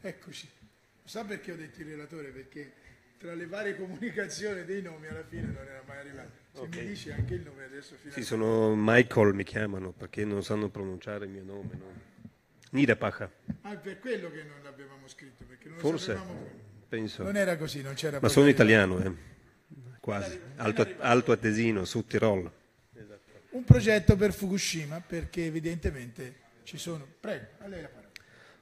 Eccoci. Lo sa perché ho detto il relatore? Perché tra le varie comunicazioni dei nomi alla fine non era mai arrivato. Se okay. mi dici anche il nome adesso Sì, sono Michael, mi chiamano perché non sanno pronunciare il mio nome. No? Nidapacha. Ah, per quello che non l'avevamo scritto, perché non Forse, lo sapevamo. Penso. Non era così, non c'era Ma sono italiano, eh. quasi. Alto, alto Atesino, su Tirol. Esatto. Un progetto per Fukushima perché evidentemente ci sono... Prego, a lei la parola.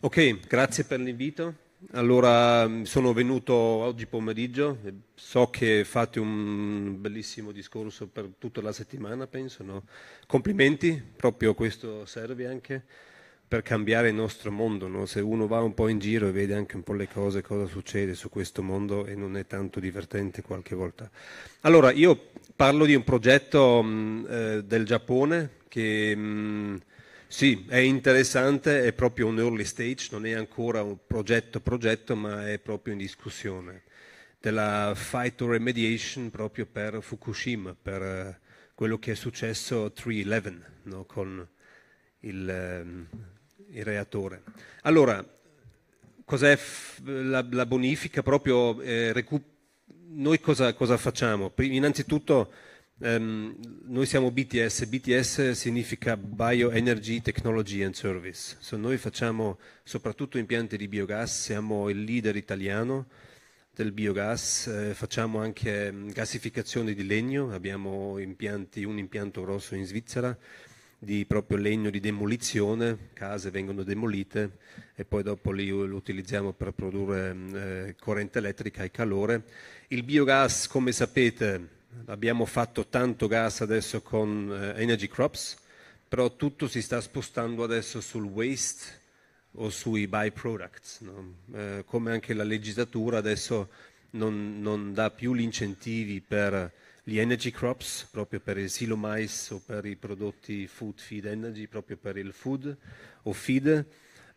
Ok, grazie per l'invito. Allora, mm, sono venuto oggi pomeriggio, eh, so che fate un bellissimo discorso per tutta la settimana, penso, no? Complimenti, proprio questo serve anche per cambiare il nostro mondo, no? Se uno va un po' in giro e vede anche un po' le cose, cosa succede su questo mondo e non è tanto divertente qualche volta. Allora, io parlo di un progetto mh, mm, eh, del Giappone che... Mh, mm, sì, è interessante, è proprio un early stage, non è ancora un progetto progetto, ma è proprio in discussione della phytoremediation proprio per Fukushima, per eh, quello che è successo a 311 no? con il, ehm, il, reattore. Allora, cos'è la, la, bonifica? Proprio, eh, noi cosa, cosa facciamo? Innanzitutto Um, noi siamo BTS, BTS significa Bioenergy Technology and Service, so noi facciamo soprattutto impianti di biogas, siamo il leader italiano del biogas, eh, facciamo anche mm, gasificazione di legno, abbiamo impianti, un impianto grosso in Svizzera di proprio legno di demolizione, case vengono demolite e poi dopo li, lo utilizziamo per produrre mm, eh, corrente elettrica e calore. Il biogas, come sapete, abbiamo fatto tanto gas adesso con eh, Energy Crops, però tutto si sta spostando adesso sul waste o sui byproducts, no? eh, come anche la legislatura adesso non, non dà più gli incentivi per gli energy crops, proprio per il silo mais o per i prodotti food, feed, energy, proprio per il food o feed,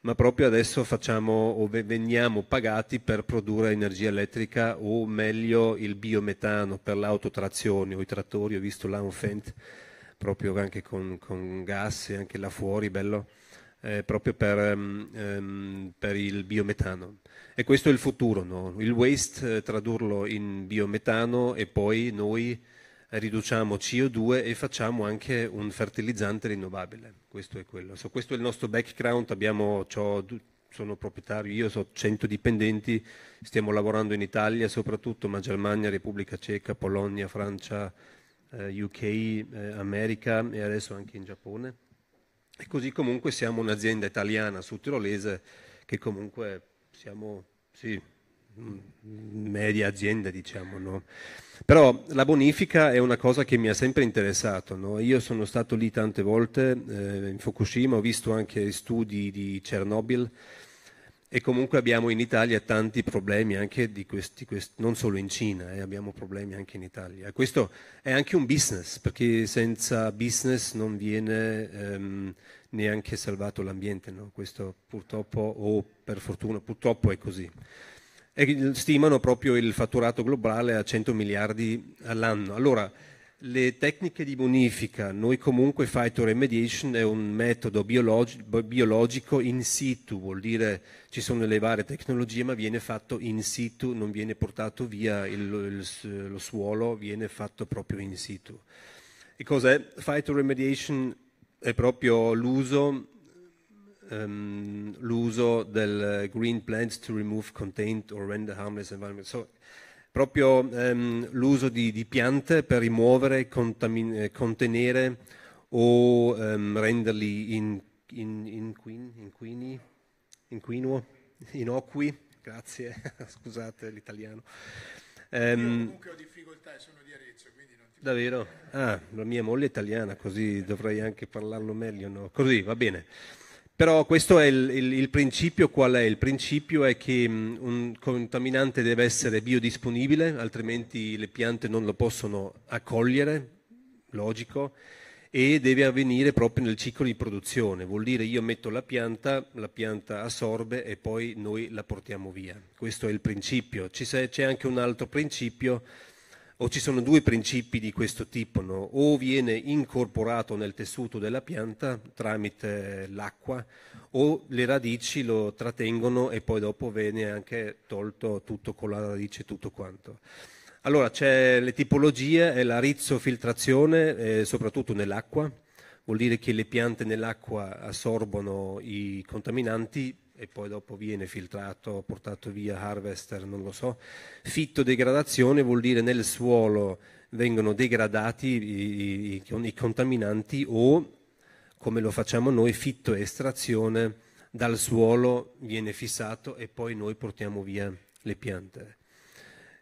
ma proprio adesso facciamo o veniamo pagati per produrre energia elettrica o meglio il biometano per l'autotrazione o i trattori, ho visto là proprio anche con, con gas e anche là fuori, bello, eh, proprio per, um, per, il biometano. E questo è il futuro, no? il waste, eh, tradurlo in biometano e poi noi riduciamo CO2 e facciamo anche un fertilizzante rinnovabile. Questo è quello. So, questo è il nostro background, abbiamo, sono proprietario, io ho 100 dipendenti, stiamo lavorando in Italia soprattutto, ma Germania, Repubblica Ceca, Polonia, Francia, eh, UK, eh, America e adesso anche in Giappone. E così comunque siamo un'azienda italiana su tirolese che comunque siamo, sì, media azienda, diciamo. No? Però la bonifica è una cosa che mi ha sempre interessato. No? Io sono stato lì tante volte, eh, in Fukushima, ho visto anche studi di Chernobyl e comunque abbiamo in Italia tanti problemi anche di questi, questi non solo in Cina, eh, abbiamo problemi anche in Italia. Questo è anche un business, perché senza business non viene ehm, neanche salvato l'ambiente. No? Questo purtroppo, o per fortuna, purtroppo è così stimano proprio il fatturato globale a 100 miliardi all'anno. Allora, le tecniche di bonifica, noi comunque Fight Remediation è un metodo biologico in situ, vuol dire ci sono le varie tecnologie ma viene fatto in situ, non viene portato via il, il, lo suolo, viene fatto proprio in situ. E cos'è? Fight Remediation è proprio l'uso um, l'uso del green plants to remove contained or render harmless environment. So, proprio um, l'uso di, di, piante per rimuovere, eh, contenere o um, renderli in, in, inquin, inquini, inquinuo, inocui. Grazie, scusate l'italiano. Um, comunque ho difficoltà e sono di Arezzo, quindi non ti Davvero? Ah, la mia moglie è italiana, così dovrei anche parlarlo meglio. No? Così, va bene. Però questo è il, il, il, principio, qual è? Il principio è che mh, un contaminante deve essere biodisponibile, altrimenti le piante non lo possono accogliere, logico, e deve avvenire proprio nel ciclo di produzione. Vuol dire io metto la pianta, la pianta assorbe e poi noi la portiamo via. Questo è il principio. c'è anche un altro principio o ci sono due principi di questo tipo, no? o viene incorporato nel tessuto della pianta tramite l'acqua o le radici lo trattengono e poi dopo viene anche tolto tutto con la radice tutto quanto. Allora c'è le tipologie è la rizofiltrazione eh, soprattutto nell'acqua, vuol dire che le piante nell'acqua assorbono i contaminanti e poi dopo viene filtrato, portato via harvester, non lo so. Fittodegradazione vuol dire nel suolo vengono degradati i, i, i contaminanti o, come lo facciamo noi, fittoestrazione dal suolo viene fissato e poi noi portiamo via le piante.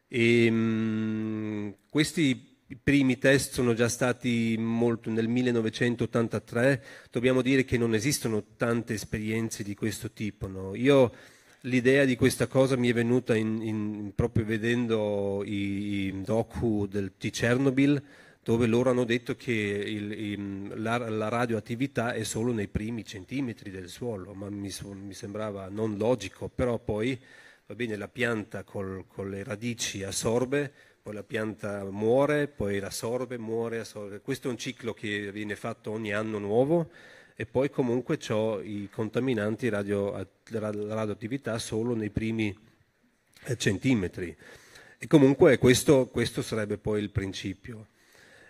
E, ehm, mh, questi i primi test sono già stati molto nel 1983, dobbiamo dire che non esistono tante esperienze di questo tipo. No? Io l'idea di questa cosa mi è venuta in, in, proprio vedendo i, i docu del, di Chernobyl, dove loro hanno detto che il, il, la, la, radioattività è solo nei primi centimetri del suolo, ma mi, mi sembrava non logico, però poi va bene, la pianta con le radici assorbe poi la pianta muore, poi l'assorbe, muore, assorbe. Questo è un ciclo che viene fatto ogni anno nuovo e poi comunque ho i contaminanti radio, radioattività solo nei primi eh, centimetri. E comunque questo, questo sarebbe poi il principio.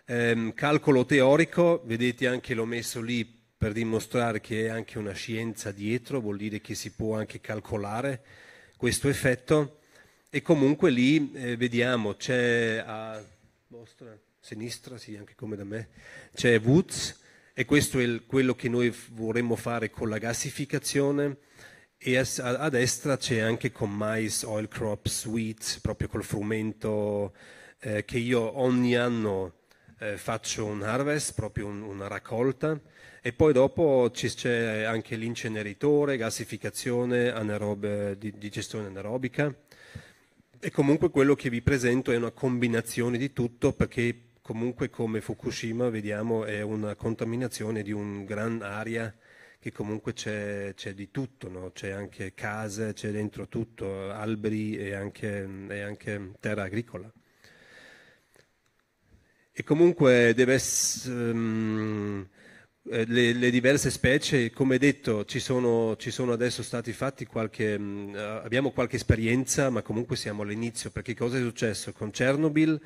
Ehm, calcolo teorico, vedete anche l'ho messo lì per dimostrare che è anche una scienza dietro, vuol dire che si può anche calcolare questo effetto. E comunque lì eh, vediamo, c'è a vostra sinistra, sì, anche come da me, c'è Woods e questo è il, quello che noi vorremmo fare con la gasificazione e a, a destra c'è anche con mais, oil crops, wheat, proprio col frumento eh, che io ogni anno eh, faccio un harvest, proprio un, una raccolta e poi dopo c'è anche l'inceneritore, gasificazione, anaerobe, digestione anaerobica e comunque quello che vi presento è una combinazione di tutto perché comunque come Fukushima vediamo è una contaminazione di un gran area che comunque c'è, di tutto, no? c'è anche case, c'è dentro tutto, alberi e anche, e anche terra agricola. E comunque deve essere... Um, eh, le, le, diverse specie, come detto, ci sono, ci sono adesso stati fatti qualche, mh, mm, eh, abbiamo qualche esperienza, ma comunque siamo all'inizio, perché cosa è successo? Con Chernobyl,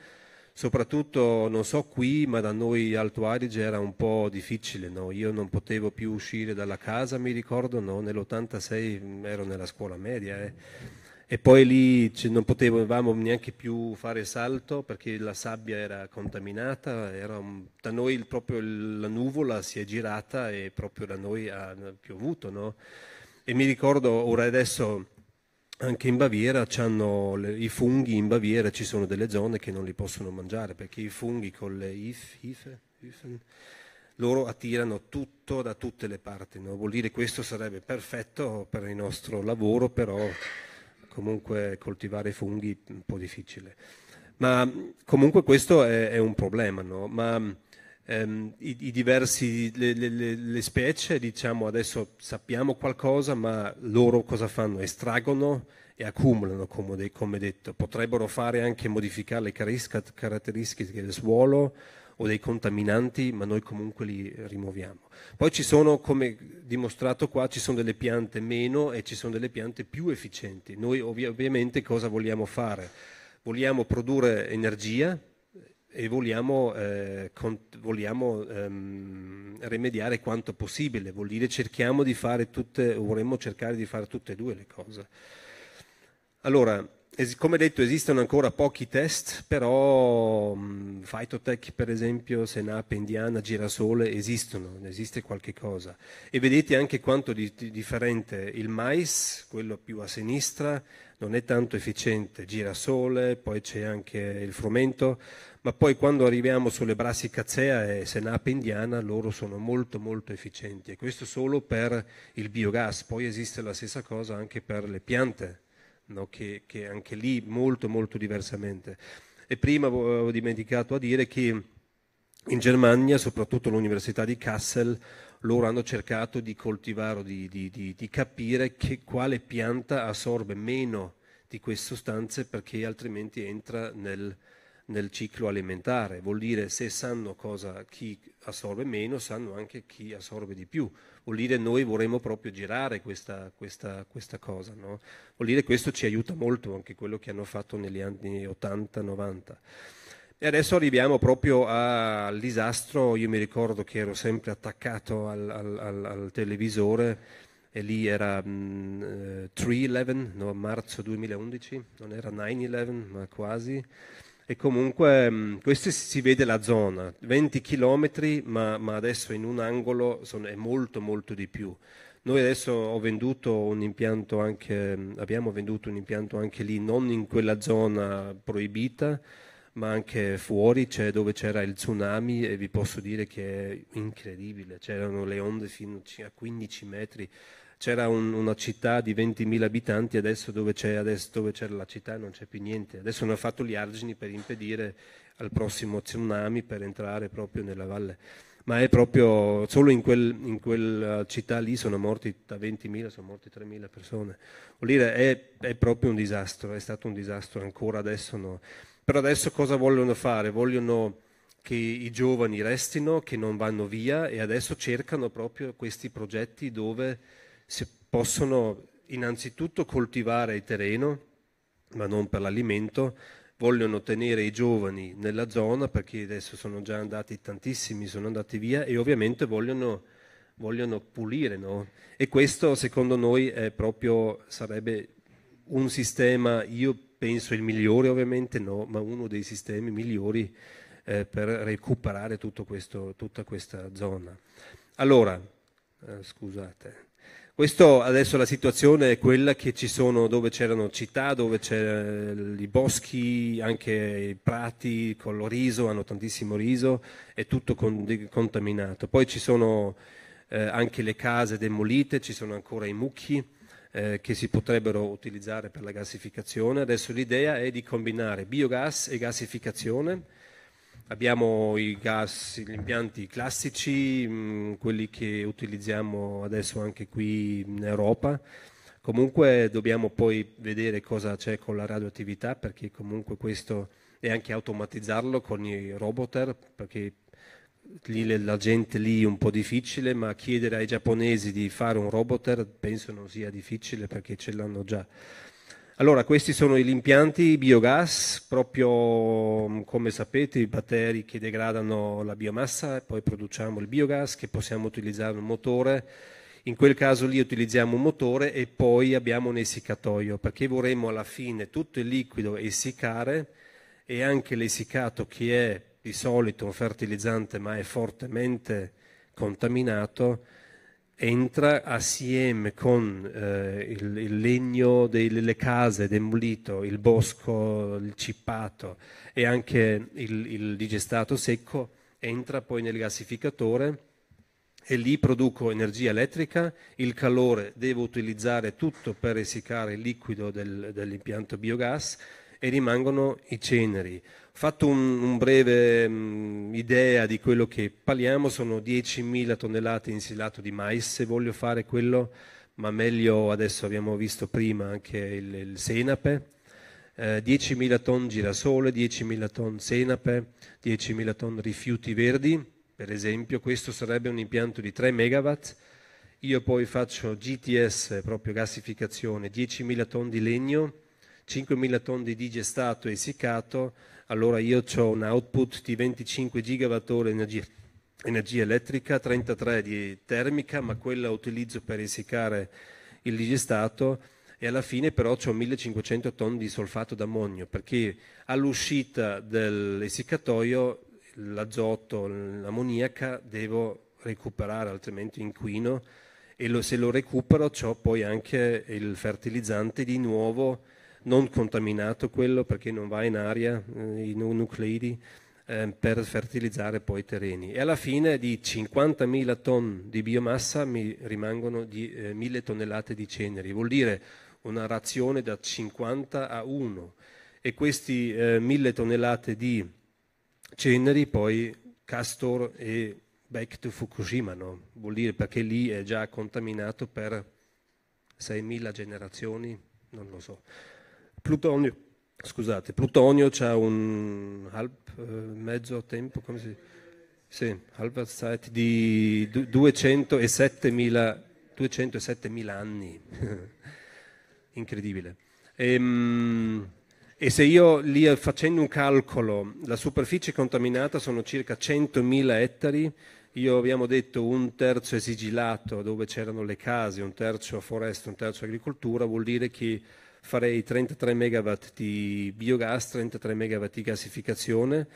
soprattutto, non so qui, ma da noi Alto Adige era un po' difficile, no? io non potevo più uscire dalla casa, mi ricordo, no? nell'86 mm, ero nella scuola media. Eh e poi lì non potevamo neanche più fare salto perché la sabbia era contaminata, era un, da noi proprio la nuvola si è girata e proprio da noi ha piovuto. No? E mi ricordo ora adesso anche in Baviera le, i funghi, in Baviera ci sono delle zone che non li possono mangiare perché i funghi con le if, if, if loro attirano tutto da tutte le parti. No? Vuol dire che questo sarebbe perfetto per il nostro lavoro, però comunque coltivare funghi è un po' difficile. Ma mm, comunque questo è, è un problema, no? Ma mm, ehm, i, i, diversi, le, le, le, specie, diciamo adesso sappiamo qualcosa, ma loro cosa fanno? Estraggono e accumulano, come, de, come detto. Potrebbero fare anche modificare le caratteristiche del suolo, o dei contaminanti, ma noi comunque li rimuoviamo. Poi ci sono, come dimostrato qua, ci sono delle piante meno e ci sono delle piante più efficienti. Noi ovviamente cosa vogliamo fare? Vogliamo produrre energia e vogliamo, eh, vogliamo ehm, rimediare quanto possibile, vuol dire cerchiamo di fare tutte, vorremmo cercare di fare tutte e due le cose. Allora, come detto esistono ancora pochi test, però um, Phytotech per esempio, Senape, Indiana, Girasole esistono, esiste qualche cosa. E vedete anche quanto di, di differente il mais, quello più a sinistra, non è tanto efficiente, girasole, poi c'è anche il frumento, ma poi quando arriviamo sulle brassicacea e senape indiana loro sono molto molto efficienti e questo solo per il biogas, poi esiste la stessa cosa anche per le piante no? che, che, anche lì molto molto diversamente. E prima avevo dimenticato a dire che in Germania, soprattutto l'Università di Kassel, loro hanno cercato di coltivare, di, di, di, di capire che, quale pianta assorbe meno di queste sostanze perché altrimenti entra nel, nel ciclo alimentare, vuol dire se sanno cosa chi assorbe meno, sanno anche chi assorbe di più, vuol dire noi vorremmo proprio girare questa, questa, questa cosa, no? vuol dire questo ci aiuta molto anche quello che hanno fatto negli anni 80-90. E adesso arriviamo proprio al disastro, io mi ricordo che ero sempre attaccato al, al, al, al televisore e lì era mh, mm, eh, 3-11, no, marzo 2011, non era 9-11 ma quasi, e comunque mm, questa si vede la zona, 20 km, ma, ma adesso in un angolo sono, è molto molto di più. Noi adesso ho venduto un impianto anche, mm, abbiamo venduto un impianto anche lì, non in quella zona proibita, ma anche fuori, cioè dove c'era il tsunami e vi posso dire che è incredibile, c'erano le onde fino a 15 metri, c'era un, una città di 20.000 abitanti adesso dove, adesso dove, c'era la città non c'è più niente, adesso hanno fatto gli argini per impedire al prossimo tsunami per entrare proprio nella valle. Ma è proprio solo in, quel, in quella città lì sono morti da 20.000, sono morti 3.000 persone. Vuol dire è, è proprio un disastro, è stato un disastro ancora adesso. No. Però adesso cosa vogliono fare? Vogliono che i giovani restino, che non vanno via e adesso cercano proprio questi progetti dove si possono innanzitutto coltivare il terreno, ma non per l'alimento, vogliono tenere i giovani nella zona perché adesso sono già andati tantissimi, sono andati via e ovviamente vogliono, vogliono pulire. No? E questo secondo noi proprio, sarebbe un sistema, io penso il migliore ovviamente no, ma uno dei sistemi migliori eh, per recuperare questo, tutta questa zona. Allora, eh, scusate, questo adesso la situazione è quella che ci sono dove c'erano città, dove c'erano eh, i boschi, anche i prati con lo riso, hanno tantissimo riso, è tutto con, contaminato. Poi ci sono eh, anche le case demolite, ci sono ancora i mucchi eh, che si potrebbero utilizzare per la gasificazione. Adesso l'idea è di combinare biogas e gasificazione. Abbiamo gas, gli impianti classici, mh, mm, quelli che utilizziamo adesso anche qui in Europa. Comunque dobbiamo poi vedere cosa c'è con la radioattività perché comunque questo e anche automatizzarlo con i roboter perché lì la gente lì un po' difficile, ma chiedere ai giapponesi di fare un roboter penso non sia difficile perché ce l'hanno già. Allora, questi sono gli impianti biogas, proprio mm, come sapete, i batteri che degradano la biomassa, e poi produciamo il biogas che possiamo utilizzare un motore. In quel caso lì utilizziamo un motore e poi abbiamo un essiccatoio, perché vorremmo alla fine tutto il liquido essiccare e anche l'essiccato che è di solito un fertilizzante ma è fortemente contaminato, entra assieme con eh, il, il, legno delle case demolito, il bosco, il cippato e anche il, il digestato secco, entra poi nel gasificatore e lì produco energia elettrica, il calore devo utilizzare tutto per essiccare il liquido del, dell'impianto biogas e rimangono i ceneri. Fatto un, un breve mh, mm, idea di quello che parliamo, sono 10.000 tonnellate in di mais, se voglio fare quello, ma meglio adesso abbiamo visto prima anche il, il senape, eh, 10.000 ton girasole, 10.000 ton senape, 10.000 ton rifiuti verdi, per esempio, questo sarebbe un impianto di 3 megawatt, io poi faccio GTS, proprio gasificazione, 10.000 ton di legno, 5.000 ton di digestato e essiccato, allora io ho un output di 25 GWh energia, energia elettrica, 33 di termica, ma quella utilizzo per essiccare il digestato e alla fine però ho 1500 ton di solfato d'ammonio perché all'uscita dell'essiccatoio l'azoto, l'ammoniaca devo recuperare altrimenti inquino e lo, se lo recupero ho poi anche il fertilizzante di nuovo non contaminato quello perché non va in aria, eh, i nucleidi, eh, per fertilizzare poi i terreni. E alla fine di 50.000 tonne di biomassa mi rimangono di, eh, 1.000 tonnellate di ceneri, vuol dire una razione da 50 a 1 e questi eh, 1.000 tonnellate di ceneri poi Castor e back to Fukushima, no? vuol dire perché lì è già contaminato per 6.000 generazioni, non lo so. Plutonio, scusate, Plutonio c'ha un halb, eh, mezzo tempo, come si sì, Halbertzeit di 207.000, 207.000 anni, incredibile. E, ehm, e, se io lì eh, facendo un calcolo, la superficie contaminata sono circa 100.000 ettari, io abbiamo detto un terzo esigilato dove c'erano le case, un terzo foresta, un terzo agricoltura, vuol dire che farei 33 MW di biogas, 33 MW di gasificazione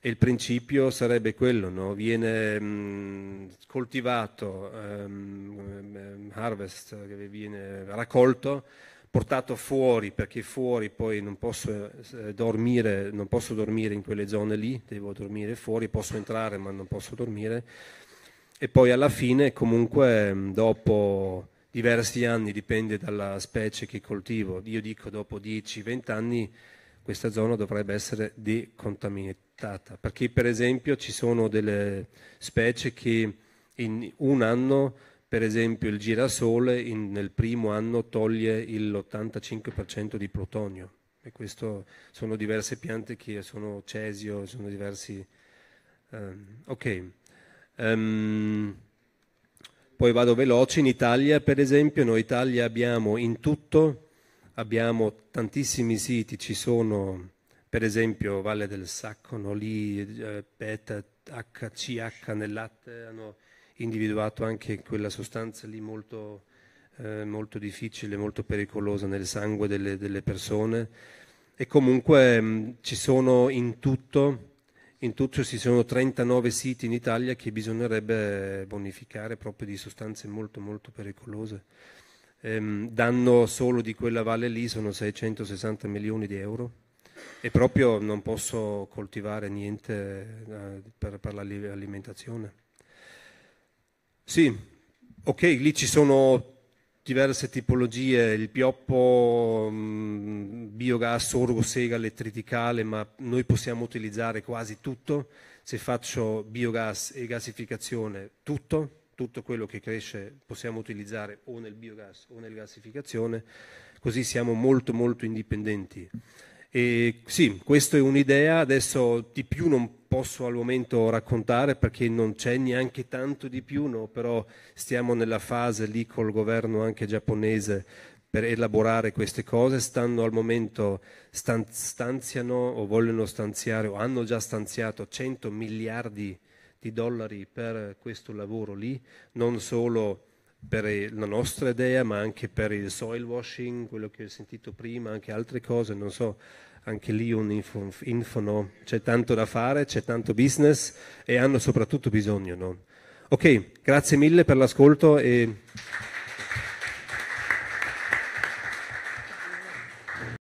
e il principio sarebbe quello, no? viene mh, coltivato, um, harvest, viene raccolto, portato fuori perché fuori poi non posso, eh, dormire, non posso dormire in quelle zone lì, devo dormire fuori, posso entrare ma non posso dormire e poi alla fine comunque dopo diversi anni, dipende dalla specie che coltivo. Io dico dopo 10-20 anni questa zona dovrebbe essere decontaminata, perché per esempio ci sono delle specie che in un anno, per esempio il girasole in, nel primo anno toglie l'85% di plutonio e questo sono diverse piante che sono cesio, sono diversi... Um, ok. Um, poi vado veloce, in Italia per esempio, noi Italia abbiamo in tutto, abbiamo tantissimi siti, ci sono per esempio Valle del Sacco, no? lì eh, Beta, HCH nel latte hanno individuato anche quella sostanza lì molto, eh, molto difficile, molto pericolosa nel sangue delle, delle persone e comunque mh, mm, ci sono in tutto in tutto ci sono 39 siti in Italia che bisognerebbe bonificare proprio di sostanze molto molto pericolose. Ehm, danno solo di quella valle lì sono 660 milioni di euro e proprio non posso coltivare niente eh, per, per l'alimentazione. Sì, ok, lì ci sono diverse tipologie, il pioppo, mh, mm, biogas, sorgo, segale, triticale, ma noi possiamo utilizzare quasi tutto. Se faccio biogas e gasificazione, tutto, tutto quello che cresce possiamo utilizzare o nel biogas o nel gasificazione, così siamo molto molto indipendenti. E sì, questa è un'idea, adesso di più non posso al momento raccontare perché non c'è neanche tanto di più, no? però stiamo nella fase lì col governo anche giapponese per elaborare queste cose, stanno al momento stan- stanziano o vogliono stanziare o hanno già stanziato 100 miliardi di dollari per questo lavoro lì, non solo per la nostra idea, ma anche per il soil washing, quello che ho sentito prima, anche altre cose, non so, anche lì un info, no? c'è tanto da fare, c'è tanto business e hanno soprattutto bisogno. No? Ok, grazie mille per l'ascolto e...